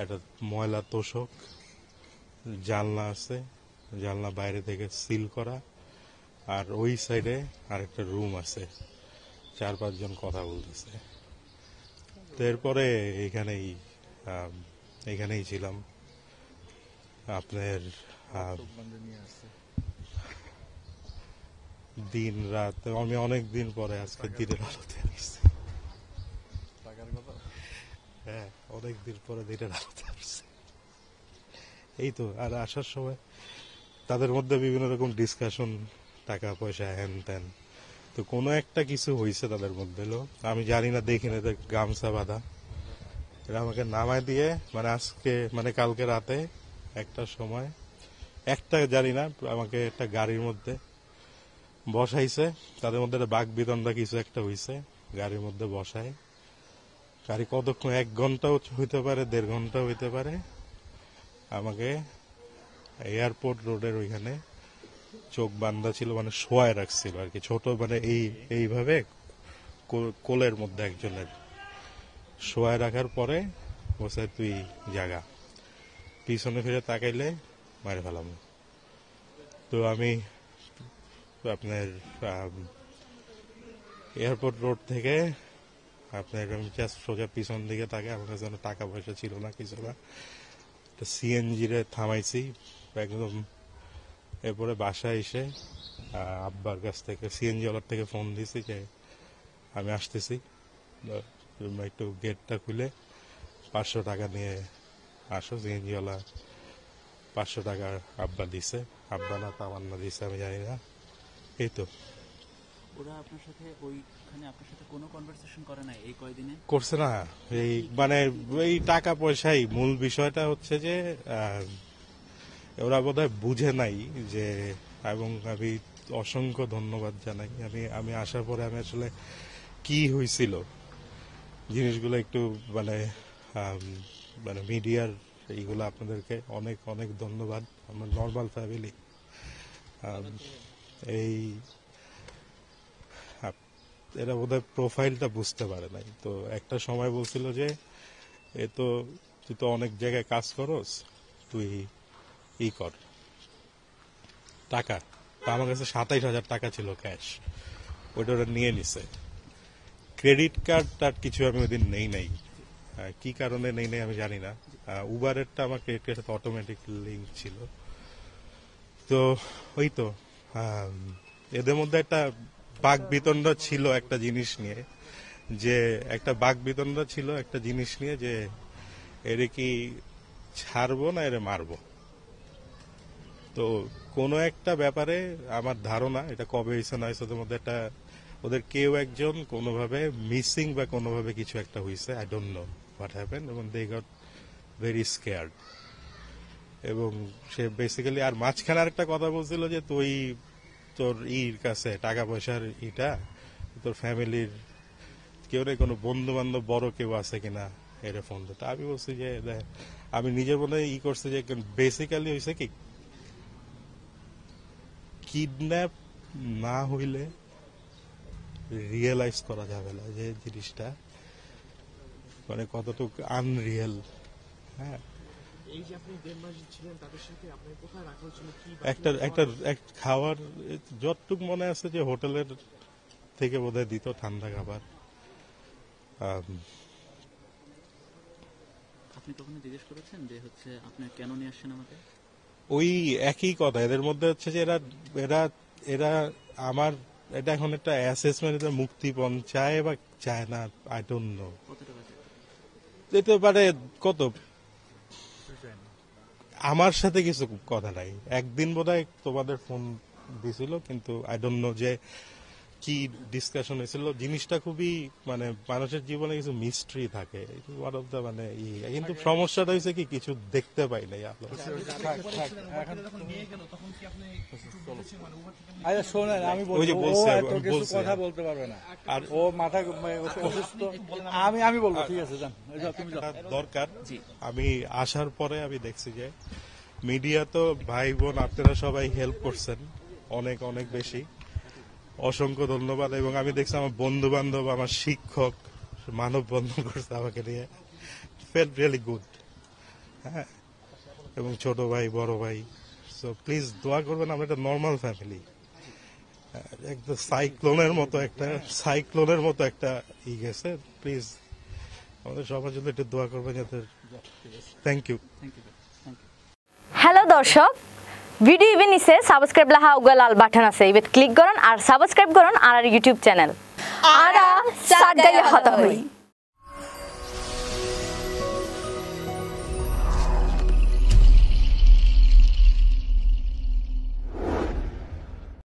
একটা ময়লা তোষক জানলা আছে জানলা বাইরে থেকে সিল করা আর ওই সাইডে আরেকটা রুম আছে চার পাঁচজন কথা বলতেছে এরপরে এখানেই এখানেই ছিলাম আপনার দিন রাত আমি অনেক দিন পরে আজকে দিনের আলোতে আসছি হ্যাঁ অনেক দিন পরে দিনের আলোতে আসছে এই তো আর আসার সময় তাদের মধ্যে বিভিন্ন রকম ডিসকাশন টাকা পয়সা হ্যান ত্যান তো কোনো একটা কিছু হয়েছে তাদের মধ্যে আমি জানি না দেখি না এদের গামছা বাঁধা এরা আমাকে নামায় দিয়ে মানে আজকে মানে কালকে রাতে একটা সময় একটা জানি না আমাকে একটা গাড়ির মধ্যে বসাইছে তাদের মধ্যে একটা বাঘ বিদন্ডা কিছু একটা হইছে গাড়ির মধ্যে বসায় গাড়ি কতক্ষণ এক ঘন্টাও হইতে পারে দেড় ঘন্টা হইতে পারে আমাকে এয়ারপোর্ট রোডের ওইখানে চোখ বান্ধা ছিল মানে শোয়ায় রাখছিল আর কি ছোট মানে এই এইভাবে কোলের মধ্যে একজনের শোয়ায় রাখার পরে বসে তুই জাগা পিছনে ফিরে তাকাইলে মারে ফেলাম তো আমি আপনার এয়ারপোর্ট রোড থেকে আপনার আমি জাস্ট সোজা পিছন দিকে তাকে আমার কাছে টাকা পয়সা ছিল না কিছু না তো সিএনজিরে থামাইছি একদম এরপরে বাসায় এসে আব্বার কাছ থেকে সিএনজিওয়ালার থেকে ফোন দিয়েছি যে আমি আসতেছি একটু গেটটা খুলে পাঁচশো টাকা নিয়ে আসো ওয়ালা পাঁচশো টাকা আব্বা দিছে আব্বা না তামান্না দিছে আমি জানি না এই তো ওরা আপনার সাথে ওইখানে আপনার সাথে কোনো কনভারসেশন করে না এই কয়দিনে করছে না এই মানে এই টাকা পয়সাই মূল বিষয়টা হচ্ছে যে ওরা বোধহয় বুঝে নাই যে এবং আমি অসংখ্য ধন্যবাদ জানাই আমি আমি আসার পরে আমি আসলে কি হয়েছিল জিনিসগুলো একটু মানে মানে মিডিয়ার এইগুলো আপনাদেরকে অনেক অনেক ধন্যবাদ আমার নর্মাল ফ্যামিলি এই এরা বোধহয় প্রোফাইলটা বুঝতে পারে নাই তো একটা সময় বলছিল যে এ তো তুই তো অনেক জায়গায় কাজ করস তুই ই কর টাকা তা আমার কাছে সাতাইশ হাজার টাকা ছিল ক্যাশ ওইটা ওরা নিয়ে নিছে ক্রেডিট কার্ড তার কিছু আমি ওই দিন নেই নাই কি কারণে নেই নাই আমি জানি না উবারেরটা আমার ক্রেডিট কার্ডের সাথে অটোমেটিক লিঙ্ক ছিল তো ওই তো এদের মধ্যে একটা বাক বিতণ্ড ছিল একটা জিনিস নিয়ে যে একটা বাক বিতণ্ড ছিল একটা জিনিস নিয়ে যে এরে কি ছাড়বো না এরে মারবো তো কোনো একটা ব্যাপারে আমার ধারণা এটা কবে হয়েছে না ওদের মধ্যে একটা ওদের কেউ একজন কোনোভাবে মিসিং বা কোনোভাবে কিছু একটা হয়েছে I don't know what happen এবং দে গট ভেরি স্কেয়ার্ড এবং সে বেসিক্যালি আর মাঝখানে আরেকটা কথা বলছিল যে তুই তোর ইর কাছে টাকা পয়সার ইটা তোর ফ্যামিলির কেউ নেই কোনো বন্ধু বান্ধব বড় কেউ আছে কিনা এটা ফোন তো আমি বলছি যে দেখ আমি নিজের মনে ই করছি যে বেসিক্যালি হয়েছে কি কিডন্যাপ না হইলে রিয়েলাইজ করা যাবে না যে জিনিসটা মানে কতটুকু আনরিয়েল হ্যাঁ একটা একটা এক খাওয়ার যতটুক মনে আছে যে হোটেলের থেকে বোধহয় দিত ঠান্ডা খাবার আপনি কখনো জিজ্ঞেস করেছেন যে হচ্ছে আপনার কেন নিয়ে আসছেন আমাকে ওই একই কথা এদের মধ্যে হচ্ছে যে এরা এরা এরা আমার এটা এখন একটা অ্যাসেসমেন্ট মুক্তিপণ চায় বা চায় না আই ডোন্ট নো যেতে পারে কত আমার সাথে কিছু কথা নাই একদিন বোধহয় তোমাদের ফোন দিছিল কিন্তু আই ডোন্ট নো যে কি ডিসকাশন হয়েছিল জিনিসটা খুবই মানে মানুষের জীবনে কিছু মিস্ট্রি থাকে ওয়ান অফ দ্য মানে ইয়ে কিন্তু সমস্যাটা হয়েছে কি কিছু দেখতে পাই নাই আচ্ছা, আচ্ছা, মানে, আচ্ছা শোনেন আমি বলছি কথা বলতে পারবে না আর ও মাথা মানে, অসুস্থ আমি আমি বলবো ঠিক আছে যান হ্যাঁ, তুমি দরকার আমি আসার পরে আমি দেখছি যে মিডিয়া তো ভাই বোন আপনারা সবাই হেল্প করছেন অনেক অনেক বেশি অসংখ্য ধন্যবাদ এবং আমি দেখছি আমার বন্ধু বান্ধব আমার শিক্ষক মানব বন্ধন করছে আমাকে নিয়ে ফেল রিয়েলি গুড হ্যাঁ এবং ছোট ভাই বড় ভাই সো প্লিজ দোয়া করবেন আমরা একটা নর্মাল ফ্যামিলি একদম সাইক্লোনের মতো একটা সাইক্লোনের মতো একটা ই গেছে প্লিজ আমাদের সবার জন্য একটু দোয়া করবেন যাতে থ্যাংক ইউ হ্যালো দর্শক ভিডিও ইভেন নিছে সাবস্ক্রাইব লাহা উগা লাল বাটন আছে ইভেন ক্লিক করুন আর সাবস্ক্রাইব করুন আর ইউটিউব চ্যানেল সাদ গাইয়া হতা হই